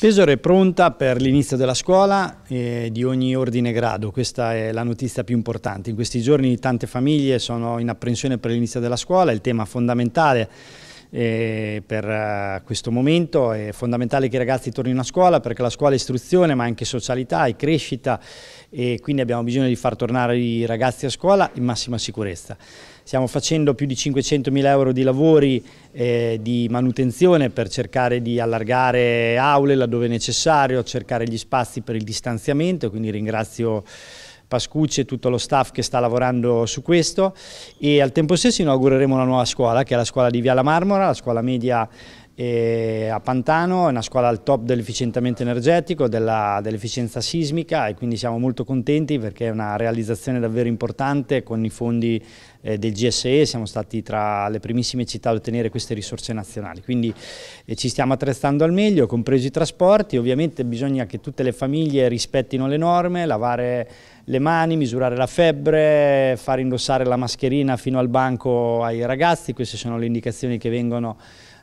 Pesaro è pronta per l'inizio della scuola eh, di ogni ordine e grado, questa è la notizia più importante. In questi giorni tante famiglie sono in apprensione per l'inizio della scuola, il tema fondamentale e eh, per eh, questo momento è fondamentale che i ragazzi tornino a scuola perché la scuola è istruzione ma anche socialità e crescita e quindi abbiamo bisogno di far tornare i ragazzi a scuola in massima sicurezza. Stiamo facendo più di 500.000 euro di lavori eh, di manutenzione per cercare di allargare aule laddove necessario, cercare gli spazi per il distanziamento, quindi ringrazio Pascucci e tutto lo staff che sta lavorando su questo e al tempo stesso inaugureremo una nuova scuola che è la scuola di Via la Marmora, la scuola media a Pantano è una scuola al top dell'efficientamento energetico, dell'efficienza dell sismica e quindi siamo molto contenti perché è una realizzazione davvero importante con i fondi eh, del GSE, siamo stati tra le primissime città ad ottenere queste risorse nazionali, quindi eh, ci stiamo attrezzando al meglio, compresi i trasporti, ovviamente bisogna che tutte le famiglie rispettino le norme, lavare le mani, misurare la febbre, far indossare la mascherina fino al banco ai ragazzi, queste sono le indicazioni che vengono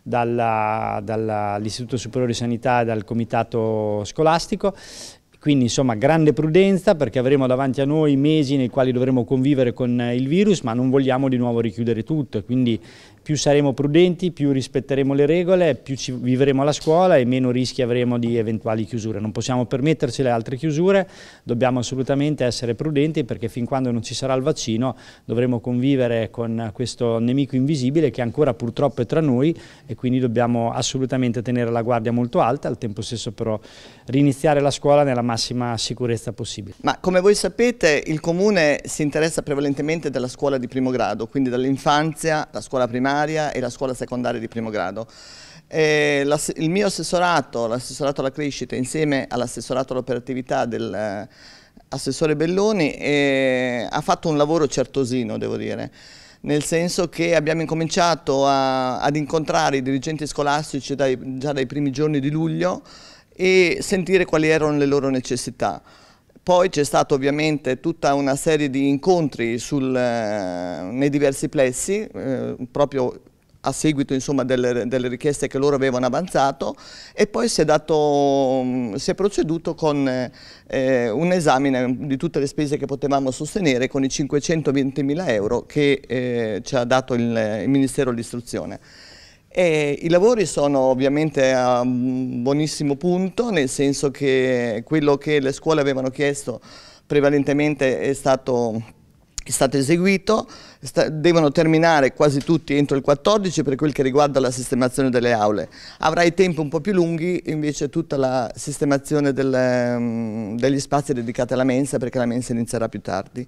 dall'Istituto dall Superiore di Sanità e dal Comitato Scolastico quindi insomma grande prudenza perché avremo davanti a noi mesi nei quali dovremo convivere con il virus ma non vogliamo di nuovo richiudere tutto, quindi più saremo prudenti, più rispetteremo le regole, più ci vivremo alla scuola e meno rischi avremo di eventuali chiusure. Non possiamo permetterci le altre chiusure, dobbiamo assolutamente essere prudenti perché fin quando non ci sarà il vaccino dovremo convivere con questo nemico invisibile che ancora purtroppo è tra noi e quindi dobbiamo assolutamente tenere la guardia molto alta, al tempo stesso però riniziare la scuola nella massima sicurezza possibile. Ma come voi sapete il Comune si interessa prevalentemente della scuola di primo grado, quindi dall'infanzia, la scuola primaria, primaria e la scuola secondaria di primo grado. Eh, la, il mio assessorato, l'assessorato alla crescita, insieme all'assessorato all'operatività dell'assessore eh, Belloni, eh, ha fatto un lavoro certosino, devo dire nel senso che abbiamo incominciato a, ad incontrare i dirigenti scolastici dai, già dai primi giorni di luglio e sentire quali erano le loro necessità. Poi c'è stata ovviamente tutta una serie di incontri sul, eh, nei diversi plessi, eh, proprio a seguito insomma, delle, delle, richieste che loro avevano avanzato e poi si è, dato, mm, si è proceduto con eh, un esame di tutte le spese che potevamo sostenere con i 520 mila euro che eh, ci ha dato il, il Ministero dell'Istruzione. E I lavori sono ovviamente a buonissimo punto, nel senso che quello che le scuole avevano chiesto prevalentemente è stato, è stato eseguito, sta, devono terminare quasi tutti entro il 14 per quel che riguarda la sistemazione delle aule. Avrai tempi un po' più lunghi invece tutta la sistemazione del, mm, degli spazi dedicati alla mensa perché la mensa inizierà più tardi.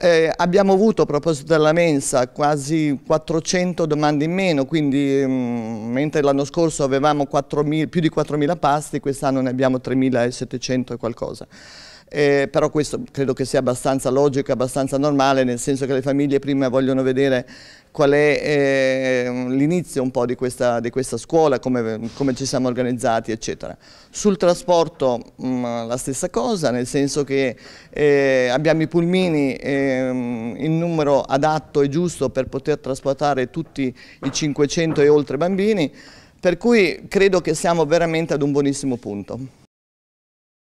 Eh, abbiamo avuto a proposito della mensa quasi 400 domande in meno, quindi mh, mm, mentre l'anno scorso avevamo 4 più di 4.000 pasti, quest'anno ne abbiamo 3.700 e qualcosa eh, però questo credo che sia abbastanza logico, abbastanza normale, nel senso che le famiglie prima vogliono vedere qual è eh, l'inizio un po' di questa, di questa scuola, come, come, ci siamo organizzati eccetera. Sul trasporto mh, mm, la stessa cosa, nel senso che eh, abbiamo i pulmini eh, in numero adatto e giusto per poter trasportare tutti i 500 e oltre bambini, per cui credo che siamo veramente ad un buonissimo punto.